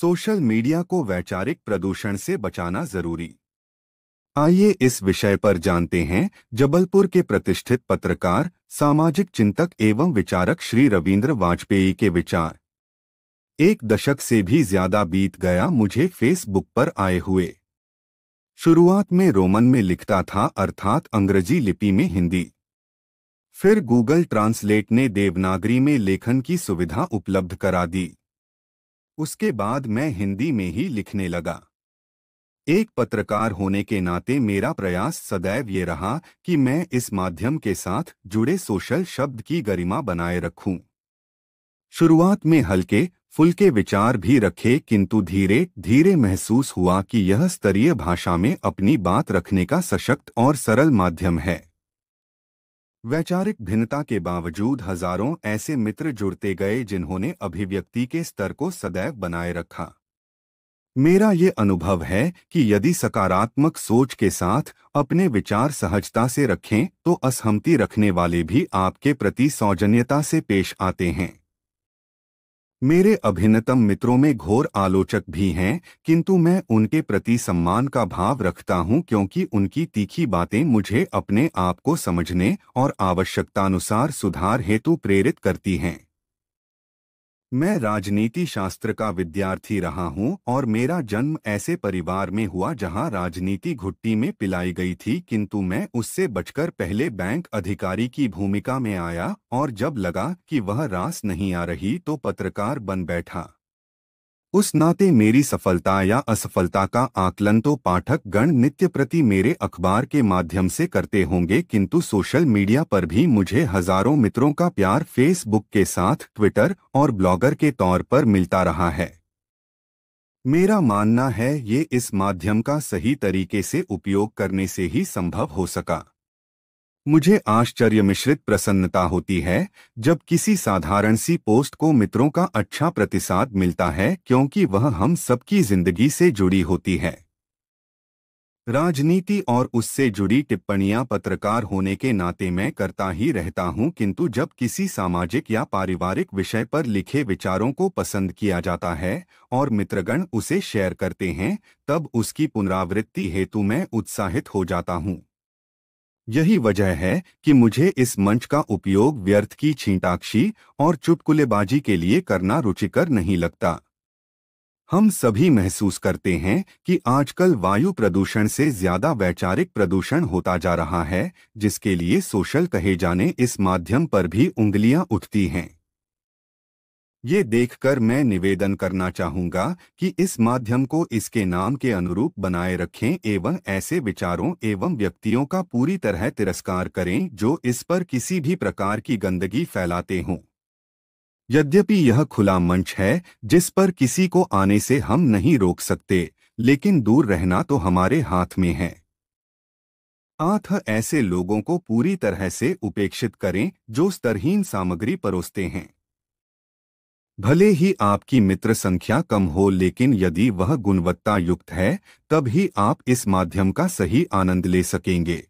Social media को वैचारिक प्रदूषण से बचाना जरूरी आइए इस विषय पर जानते हैं जबलपुर के प्रतिष्ठित पत्रकार सामाजिक चिंतक एवं विचारक श्री रविन्द्र वाजपेयी के विचार एक दशक से भी ज्यादा बीत गया मुझे फेसबुक पर आए हुए शुरुआत में रोमन में लिखता था अर्थात अंग्रेजी लिपि में हिंदी फिर गूगल ट्रांसलेट ने देवनागरी में लेखन की सुविधा उपलब्ध करा दी उसके बाद मैं हिंदी में ही लिखने लगा एक पत्रकार होने के नाते मेरा प्रयास सदैव ये रहा कि मैं इस माध्यम के साथ जुड़े सोशल शब्द की गरिमा बनाए रखूं। शुरुआत में हल्के फुलके विचार भी रखे किंतु धीरे धीरे महसूस हुआ कि यह स्तरीय भाषा में अपनी बात रखने का सशक्त और सरल माध्यम है वैचारिक भिन्नता के बावजूद हजारों ऐसे मित्र जुड़ते गए जिन्होंने अभिव्यक्ति के स्तर को सदैव बनाए रखा मेरा ये अनुभव है कि यदि सकारात्मक सोच के साथ अपने विचार सहजता से रखें तो असहमति रखने वाले भी आपके प्रति सौजन्यता से पेश आते हैं मेरे अभिनतम मित्रों में घोर आलोचक भी हैं किंतु मैं उनके प्रति सम्मान का भाव रखता हूं क्योंकि उनकी तीखी बातें मुझे अपने आप को समझने और आवश्यकतानुसार सुधार हेतु प्रेरित करती हैं मैं राजनीति शास्त्र का विद्यार्थी रहा हूं और मेरा जन्म ऐसे परिवार में हुआ जहां राजनीति घुट्टी में पिलाई गई थी किंतु मैं उससे बचकर पहले बैंक अधिकारी की भूमिका में आया और जब लगा कि वह रास नहीं आ रही तो पत्रकार बन बैठा उस नाते मेरी सफलता या असफलता का आकलन तो पाठक गण नित्य प्रति मेरे अखबार के माध्यम से करते होंगे किंतु सोशल मीडिया पर भी मुझे हजारों मित्रों का प्यार फेसबुक के साथ ट्विटर और ब्लॉगर के तौर पर मिलता रहा है मेरा मानना है ये इस माध्यम का सही तरीके से उपयोग करने से ही संभव हो सका मुझे आश्चर्य मिश्रित प्रसन्नता होती है जब किसी साधारण सी पोस्ट को मित्रों का अच्छा प्रतिसाद मिलता है क्योंकि वह हम सबकी जिंदगी से जुड़ी होती है राजनीति और उससे जुड़ी टिप्पणियां पत्रकार होने के नाते मैं करता ही रहता हूं किंतु जब किसी सामाजिक या पारिवारिक विषय पर लिखे विचारों को पसंद किया जाता है और मित्रगण उसे शेयर करते हैं तब उसकी पुनरावृत्ति हेतु मैं उत्साहित हो जाता हूं यही वजह है कि मुझे इस मंच का उपयोग व्यर्थ की छींटाक्षी और चुटकुलेबाजी के लिए करना रुचिकर नहीं लगता हम सभी महसूस करते हैं कि आजकल वायु प्रदूषण से ज्यादा वैचारिक प्रदूषण होता जा रहा है जिसके लिए सोशल कहे जाने इस माध्यम पर भी उंगलियां उठती हैं ये देखकर मैं निवेदन करना चाहूंगा कि इस माध्यम को इसके नाम के अनुरूप बनाए रखें एवं ऐसे विचारों एवं व्यक्तियों का पूरी तरह तिरस्कार करें जो इस पर किसी भी प्रकार की गंदगी फैलाते हों यद्यपि यह खुला मंच है जिस पर किसी को आने से हम नहीं रोक सकते लेकिन दूर रहना तो हमारे हाथ में है आथ ऐसे लोगों को पूरी तरह से उपेक्षित करें जो स्तरहीन सामग्री परोसते हैं भले ही आपकी मित्र संख्या कम हो लेकिन यदि वह गुणवत्ता युक्त है तब ही आप इस माध्यम का सही आनंद ले सकेंगे